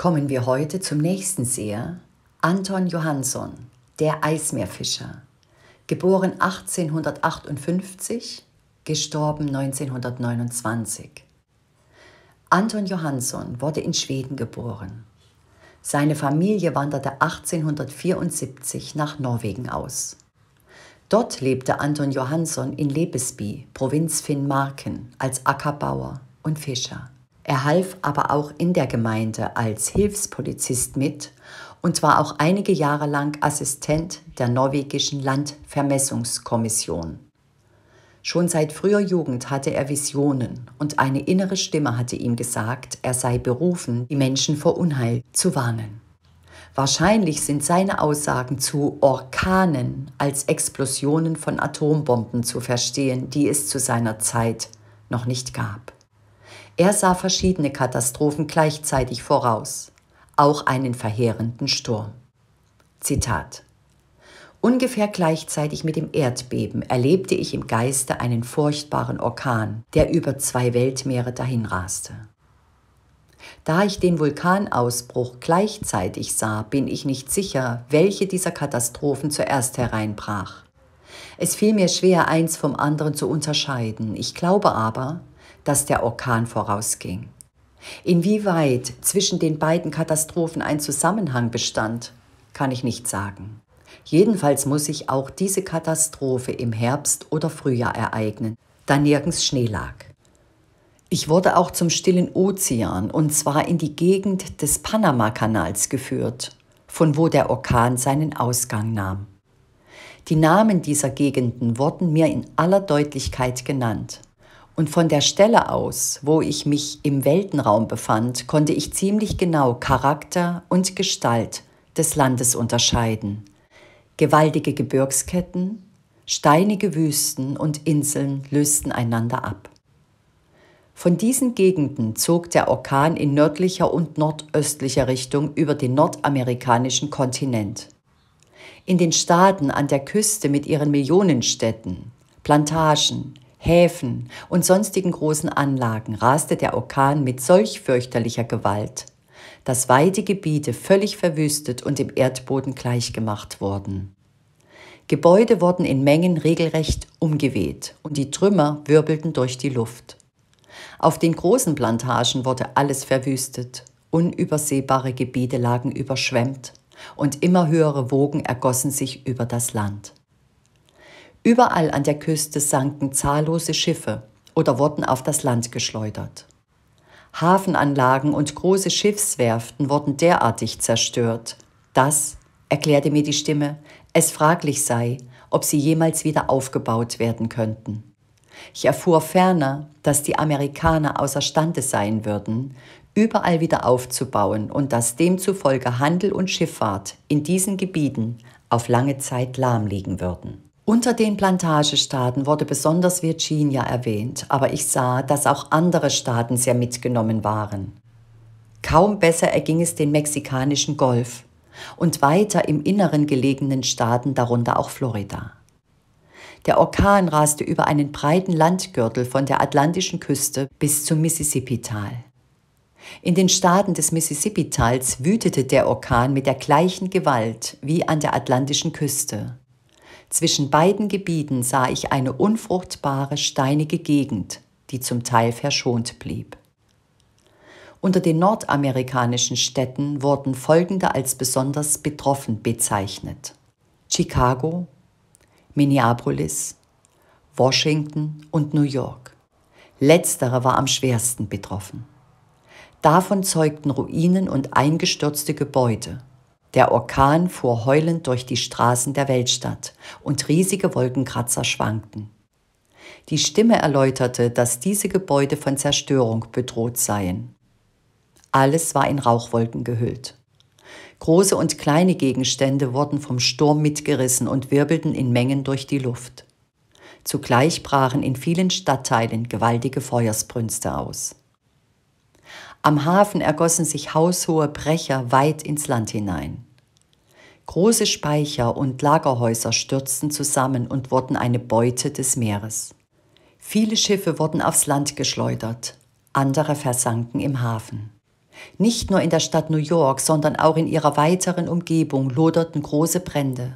kommen wir heute zum nächsten Seher, Anton Johansson, der Eismeerfischer, geboren 1858, gestorben 1929. Anton Johansson wurde in Schweden geboren. Seine Familie wanderte 1874 nach Norwegen aus. Dort lebte Anton Johansson in Lebesby, Provinz Finnmarken, als Ackerbauer und Fischer. Er half aber auch in der Gemeinde als Hilfspolizist mit und war auch einige Jahre lang Assistent der norwegischen Landvermessungskommission. Schon seit früher Jugend hatte er Visionen und eine innere Stimme hatte ihm gesagt, er sei berufen, die Menschen vor Unheil zu warnen. Wahrscheinlich sind seine Aussagen zu Orkanen als Explosionen von Atombomben zu verstehen, die es zu seiner Zeit noch nicht gab. Er sah verschiedene Katastrophen gleichzeitig voraus, auch einen verheerenden Sturm. Zitat Ungefähr gleichzeitig mit dem Erdbeben erlebte ich im Geiste einen furchtbaren Orkan, der über zwei Weltmeere dahinraste. Da ich den Vulkanausbruch gleichzeitig sah, bin ich nicht sicher, welche dieser Katastrophen zuerst hereinbrach. Es fiel mir schwer, eins vom anderen zu unterscheiden. Ich glaube aber, dass der Orkan vorausging. Inwieweit zwischen den beiden Katastrophen ein Zusammenhang bestand, kann ich nicht sagen. Jedenfalls muss sich auch diese Katastrophe im Herbst oder Frühjahr ereignen, da nirgends Schnee lag. Ich wurde auch zum stillen Ozean und zwar in die Gegend des Panamakanals geführt, von wo der Orkan seinen Ausgang nahm. Die Namen dieser Gegenden wurden mir in aller Deutlichkeit genannt. Und von der Stelle aus, wo ich mich im Weltenraum befand, konnte ich ziemlich genau Charakter und Gestalt des Landes unterscheiden. Gewaltige Gebirgsketten, steinige Wüsten und Inseln lösten einander ab. Von diesen Gegenden zog der Orkan in nördlicher und nordöstlicher Richtung über den nordamerikanischen Kontinent. In den Staaten an der Küste mit ihren Millionenstädten, Plantagen, Häfen und sonstigen großen Anlagen raste der Orkan mit solch fürchterlicher Gewalt, dass weite Gebiete völlig verwüstet und dem Erdboden gleichgemacht wurden. Gebäude wurden in Mengen regelrecht umgeweht und die Trümmer wirbelten durch die Luft. Auf den großen Plantagen wurde alles verwüstet, unübersehbare Gebiete lagen überschwemmt und immer höhere Wogen ergossen sich über das Land. Überall an der Küste sanken zahllose Schiffe oder wurden auf das Land geschleudert. Hafenanlagen und große Schiffswerften wurden derartig zerstört, dass, erklärte mir die Stimme, es fraglich sei, ob sie jemals wieder aufgebaut werden könnten. Ich erfuhr ferner, dass die Amerikaner außerstande sein würden, überall wieder aufzubauen und dass demzufolge Handel und Schifffahrt in diesen Gebieten auf lange Zeit lahmliegen würden. Unter den Plantagestaaten wurde besonders Virginia erwähnt, aber ich sah, dass auch andere Staaten sehr mitgenommen waren. Kaum besser erging es den mexikanischen Golf und weiter im Inneren gelegenen Staaten, darunter auch Florida. Der Orkan raste über einen breiten Landgürtel von der atlantischen Küste bis zum Mississippi-Tal. In den Staaten des Mississippi-Tals wütete der Orkan mit der gleichen Gewalt wie an der atlantischen Küste. Zwischen beiden Gebieten sah ich eine unfruchtbare, steinige Gegend, die zum Teil verschont blieb. Unter den nordamerikanischen Städten wurden folgende als besonders betroffen bezeichnet. Chicago, Minneapolis, Washington und New York. Letztere war am schwersten betroffen. Davon zeugten Ruinen und eingestürzte Gebäude, der Orkan fuhr heulend durch die Straßen der Weltstadt und riesige Wolkenkratzer schwankten. Die Stimme erläuterte, dass diese Gebäude von Zerstörung bedroht seien. Alles war in Rauchwolken gehüllt. Große und kleine Gegenstände wurden vom Sturm mitgerissen und wirbelten in Mengen durch die Luft. Zugleich brachen in vielen Stadtteilen gewaltige Feuersbrünste aus. Am Hafen ergossen sich haushohe Brecher weit ins Land hinein. Große Speicher und Lagerhäuser stürzten zusammen und wurden eine Beute des Meeres. Viele Schiffe wurden aufs Land geschleudert, andere versanken im Hafen. Nicht nur in der Stadt New York, sondern auch in ihrer weiteren Umgebung loderten große Brände.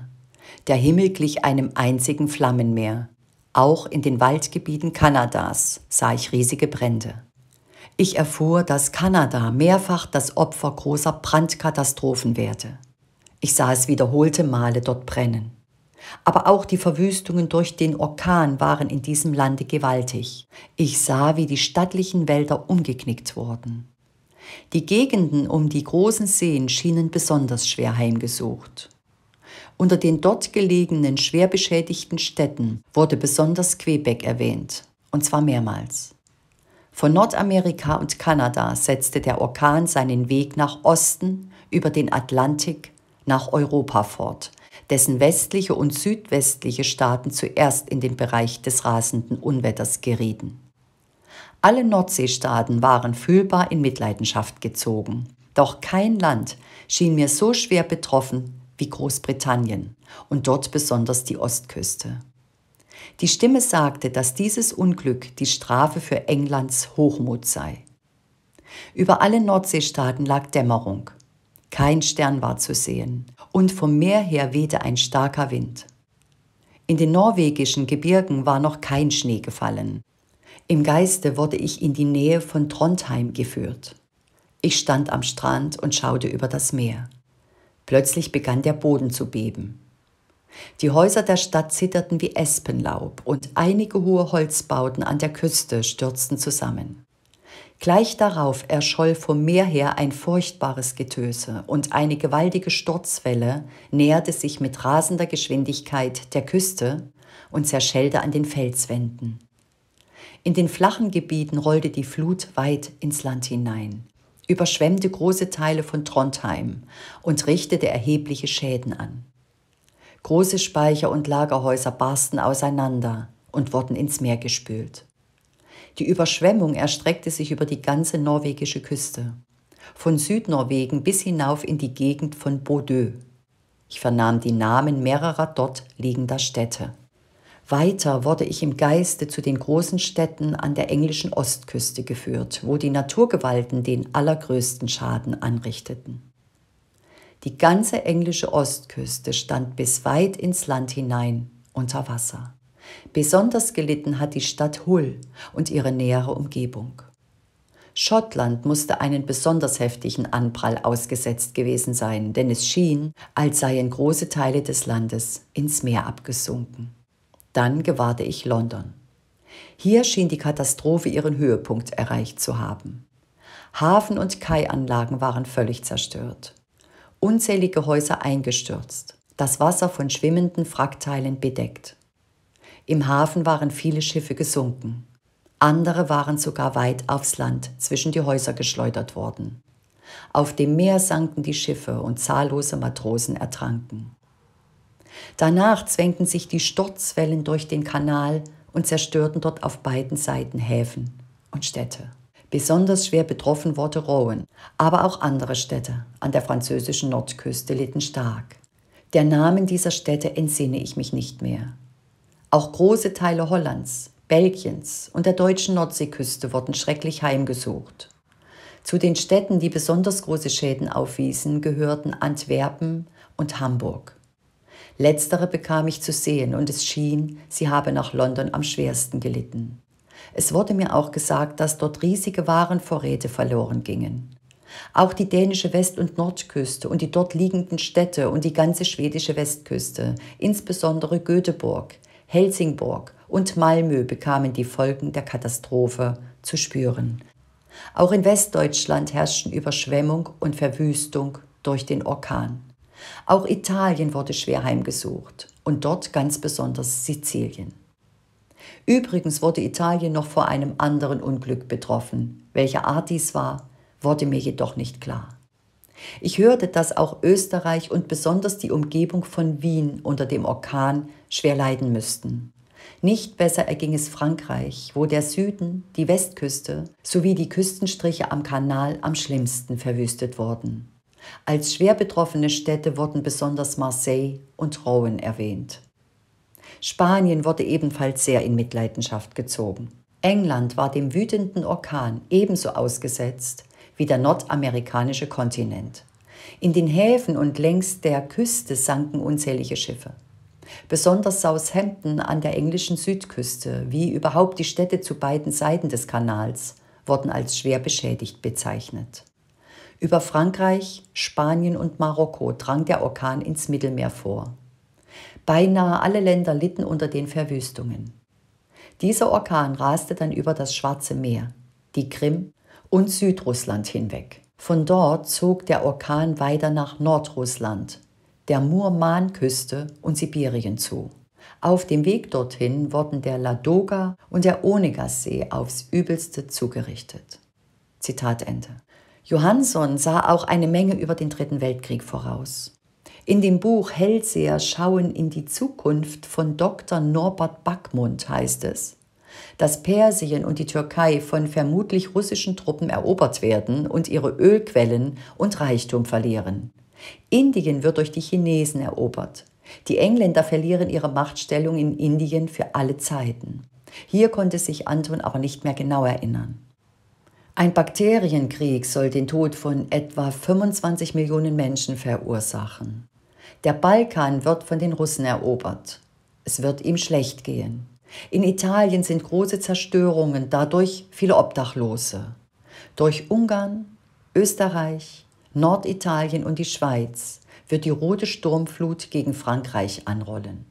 Der Himmel glich einem einzigen Flammenmeer. Auch in den Waldgebieten Kanadas sah ich riesige Brände. Ich erfuhr, dass Kanada mehrfach das Opfer großer Brandkatastrophen werde. Ich sah es wiederholte Male dort brennen. Aber auch die Verwüstungen durch den Orkan waren in diesem Lande gewaltig. Ich sah, wie die stattlichen Wälder umgeknickt wurden. Die Gegenden um die großen Seen schienen besonders schwer heimgesucht. Unter den dort gelegenen schwer beschädigten Städten wurde besonders Quebec erwähnt, und zwar mehrmals. Von Nordamerika und Kanada setzte der Orkan seinen Weg nach Osten über den Atlantik nach Europa fort, dessen westliche und südwestliche Staaten zuerst in den Bereich des rasenden Unwetters gerieten. Alle Nordseestaaten waren fühlbar in Mitleidenschaft gezogen. Doch kein Land schien mir so schwer betroffen wie Großbritannien und dort besonders die Ostküste. Die Stimme sagte, dass dieses Unglück die Strafe für Englands Hochmut sei. Über alle Nordseestaaten lag Dämmerung. Kein Stern war zu sehen und vom Meer her wehte ein starker Wind. In den norwegischen Gebirgen war noch kein Schnee gefallen. Im Geiste wurde ich in die Nähe von Trondheim geführt. Ich stand am Strand und schaute über das Meer. Plötzlich begann der Boden zu beben. Die Häuser der Stadt zitterten wie Espenlaub und einige hohe Holzbauten an der Küste stürzten zusammen. Gleich darauf erscholl vom Meer her ein furchtbares Getöse und eine gewaltige Sturzwelle näherte sich mit rasender Geschwindigkeit der Küste und zerschellte an den Felswänden. In den flachen Gebieten rollte die Flut weit ins Land hinein, überschwemmte große Teile von Trondheim und richtete erhebliche Schäden an. Große Speicher und Lagerhäuser barsten auseinander und wurden ins Meer gespült. Die Überschwemmung erstreckte sich über die ganze norwegische Küste, von Südnorwegen bis hinauf in die Gegend von Bodø. Ich vernahm die Namen mehrerer dort liegender Städte. Weiter wurde ich im Geiste zu den großen Städten an der englischen Ostküste geführt, wo die Naturgewalten den allergrößten Schaden anrichteten. Die ganze englische Ostküste stand bis weit ins Land hinein unter Wasser. Besonders gelitten hat die Stadt Hull und ihre nähere Umgebung. Schottland musste einen besonders heftigen Anprall ausgesetzt gewesen sein, denn es schien, als seien große Teile des Landes ins Meer abgesunken. Dann gewahrte ich London. Hier schien die Katastrophe ihren Höhepunkt erreicht zu haben. Hafen und Kaianlagen waren völlig zerstört unzählige Häuser eingestürzt, das Wasser von schwimmenden Frackteilen bedeckt. Im Hafen waren viele Schiffe gesunken. Andere waren sogar weit aufs Land zwischen die Häuser geschleudert worden. Auf dem Meer sanken die Schiffe und zahllose Matrosen ertranken. Danach zwängten sich die Sturzwellen durch den Kanal und zerstörten dort auf beiden Seiten Häfen und Städte. Besonders schwer betroffen wurde Rouen, aber auch andere Städte an der französischen Nordküste litten stark. Der Namen dieser Städte entsinne ich mich nicht mehr. Auch große Teile Hollands, Belgiens und der deutschen Nordseeküste wurden schrecklich heimgesucht. Zu den Städten, die besonders große Schäden aufwiesen, gehörten Antwerpen und Hamburg. Letztere bekam ich zu sehen und es schien, sie habe nach London am schwersten gelitten. Es wurde mir auch gesagt, dass dort riesige Warenvorräte verloren gingen. Auch die dänische West- und Nordküste und die dort liegenden Städte und die ganze schwedische Westküste, insbesondere Göteborg, Helsingborg und Malmö bekamen die Folgen der Katastrophe zu spüren. Auch in Westdeutschland herrschten Überschwemmung und Verwüstung durch den Orkan. Auch Italien wurde schwer heimgesucht und dort ganz besonders Sizilien. Übrigens wurde Italien noch vor einem anderen Unglück betroffen. Welcher Art dies war, wurde mir jedoch nicht klar. Ich hörte, dass auch Österreich und besonders die Umgebung von Wien unter dem Orkan schwer leiden müssten. Nicht besser erging es Frankreich, wo der Süden, die Westküste sowie die Küstenstriche am Kanal am schlimmsten verwüstet wurden. Als schwer betroffene Städte wurden besonders Marseille und Rouen erwähnt. Spanien wurde ebenfalls sehr in Mitleidenschaft gezogen. England war dem wütenden Orkan ebenso ausgesetzt wie der nordamerikanische Kontinent. In den Häfen und längs der Küste sanken unzählige Schiffe. Besonders Southampton an der englischen Südküste, wie überhaupt die Städte zu beiden Seiten des Kanals, wurden als schwer beschädigt bezeichnet. Über Frankreich, Spanien und Marokko drang der Orkan ins Mittelmeer vor. Beinahe alle Länder litten unter den Verwüstungen. Dieser Orkan raste dann über das Schwarze Meer, die Krim und Südrussland hinweg. Von dort zog der Orkan weiter nach Nordrussland, der Murmanküste und Sibirien zu. Auf dem Weg dorthin wurden der Ladoga und der Onegassee aufs übelste zugerichtet. Zitat Ende. Johansson sah auch eine Menge über den Dritten Weltkrieg voraus. In dem Buch Hellseher schauen in die Zukunft von Dr. Norbert Backmund heißt es, dass Persien und die Türkei von vermutlich russischen Truppen erobert werden und ihre Ölquellen und Reichtum verlieren. Indien wird durch die Chinesen erobert. Die Engländer verlieren ihre Machtstellung in Indien für alle Zeiten. Hier konnte sich Anton aber nicht mehr genau erinnern. Ein Bakterienkrieg soll den Tod von etwa 25 Millionen Menschen verursachen. Der Balkan wird von den Russen erobert. Es wird ihm schlecht gehen. In Italien sind große Zerstörungen, dadurch viele Obdachlose. Durch Ungarn, Österreich, Norditalien und die Schweiz wird die rote Sturmflut gegen Frankreich anrollen.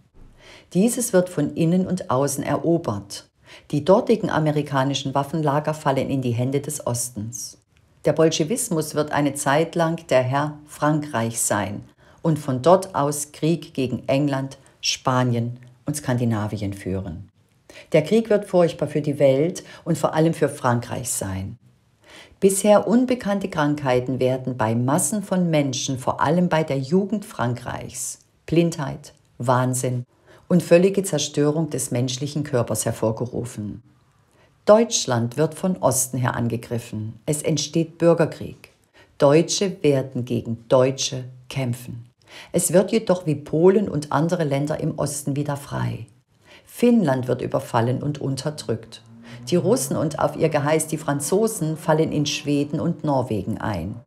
Dieses wird von innen und außen erobert. Die dortigen amerikanischen Waffenlager fallen in die Hände des Ostens. Der Bolschewismus wird eine Zeit lang der Herr Frankreich sein, und von dort aus Krieg gegen England, Spanien und Skandinavien führen. Der Krieg wird furchtbar für die Welt und vor allem für Frankreich sein. Bisher unbekannte Krankheiten werden bei Massen von Menschen, vor allem bei der Jugend Frankreichs, Blindheit, Wahnsinn und völlige Zerstörung des menschlichen Körpers hervorgerufen. Deutschland wird von Osten her angegriffen. Es entsteht Bürgerkrieg. Deutsche werden gegen Deutsche kämpfen. Es wird jedoch wie Polen und andere Länder im Osten wieder frei. Finnland wird überfallen und unterdrückt. Die Russen und auf ihr Geheiß die Franzosen fallen in Schweden und Norwegen ein.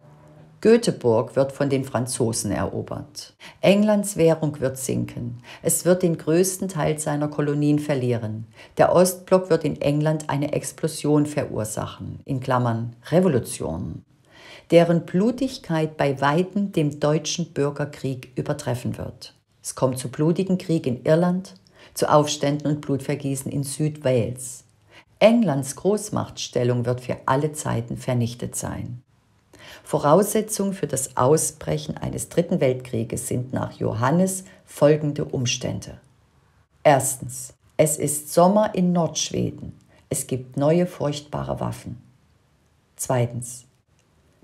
Göteborg wird von den Franzosen erobert. Englands Währung wird sinken. Es wird den größten Teil seiner Kolonien verlieren. Der Ostblock wird in England eine Explosion verursachen, in Klammern Revolution deren Blutigkeit bei weitem dem deutschen Bürgerkrieg übertreffen wird. Es kommt zu blutigen Krieg in Irland, zu Aufständen und Blutvergießen in Südwales. Englands Großmachtstellung wird für alle Zeiten vernichtet sein. Voraussetzung für das Ausbrechen eines Dritten Weltkrieges sind nach Johannes folgende Umstände. Erstens. Es ist Sommer in Nordschweden. Es gibt neue furchtbare Waffen. Zweitens.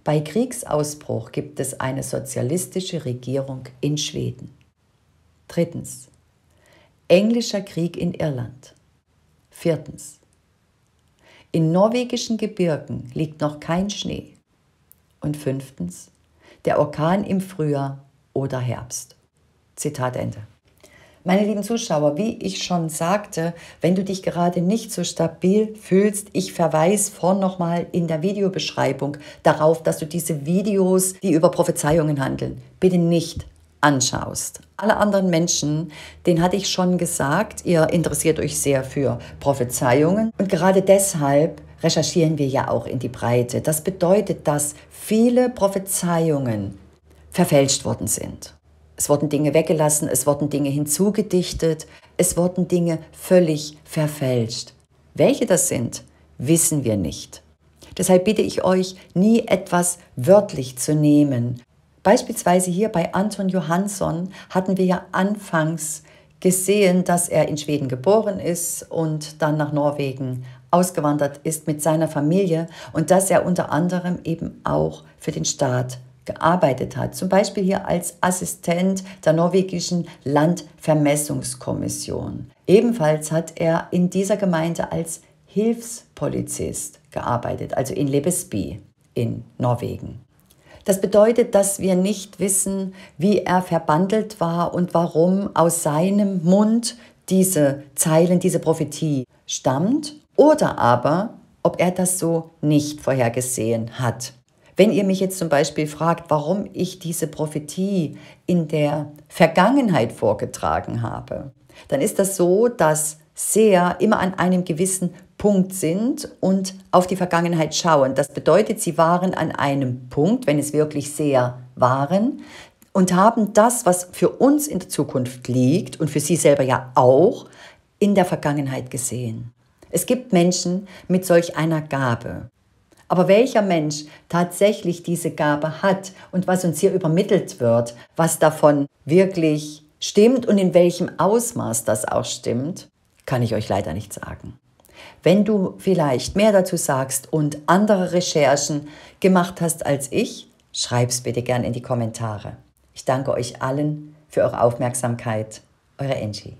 Bei Kriegsausbruch gibt es eine sozialistische Regierung in Schweden. Drittens. Englischer Krieg in Irland. Viertens. In norwegischen Gebirgen liegt noch kein Schnee. Und fünftens. Der Orkan im Frühjahr oder Herbst. Zitat Ende. Meine lieben Zuschauer, wie ich schon sagte, wenn du dich gerade nicht so stabil fühlst, ich verweise vor nochmal in der Videobeschreibung darauf, dass du diese Videos, die über Prophezeiungen handeln, bitte nicht anschaust. Alle anderen Menschen, den hatte ich schon gesagt, ihr interessiert euch sehr für Prophezeiungen und gerade deshalb recherchieren wir ja auch in die Breite. Das bedeutet, dass viele Prophezeiungen verfälscht worden sind. Es wurden Dinge weggelassen, es wurden Dinge hinzugedichtet, es wurden Dinge völlig verfälscht. Welche das sind, wissen wir nicht. Deshalb bitte ich euch, nie etwas wörtlich zu nehmen. Beispielsweise hier bei Anton Johansson hatten wir ja anfangs gesehen, dass er in Schweden geboren ist und dann nach Norwegen ausgewandert ist mit seiner Familie und dass er unter anderem eben auch für den Staat gearbeitet hat, zum Beispiel hier als Assistent der norwegischen Landvermessungskommission. Ebenfalls hat er in dieser Gemeinde als Hilfspolizist gearbeitet, also in Lebesby in Norwegen. Das bedeutet, dass wir nicht wissen, wie er verbandelt war und warum aus seinem Mund diese Zeilen, diese Prophetie stammt oder aber, ob er das so nicht vorhergesehen hat. Wenn ihr mich jetzt zum Beispiel fragt, warum ich diese Prophetie in der Vergangenheit vorgetragen habe, dann ist das so, dass sehr immer an einem gewissen Punkt sind und auf die Vergangenheit schauen. Das bedeutet, sie waren an einem Punkt, wenn es wirklich sehr waren, und haben das, was für uns in der Zukunft liegt und für sie selber ja auch, in der Vergangenheit gesehen. Es gibt Menschen mit solch einer Gabe. Aber welcher Mensch tatsächlich diese Gabe hat und was uns hier übermittelt wird, was davon wirklich stimmt und in welchem Ausmaß das auch stimmt, kann ich euch leider nicht sagen. Wenn du vielleicht mehr dazu sagst und andere Recherchen gemacht hast als ich, schreib's bitte gern in die Kommentare. Ich danke euch allen für eure Aufmerksamkeit. Eure Angie.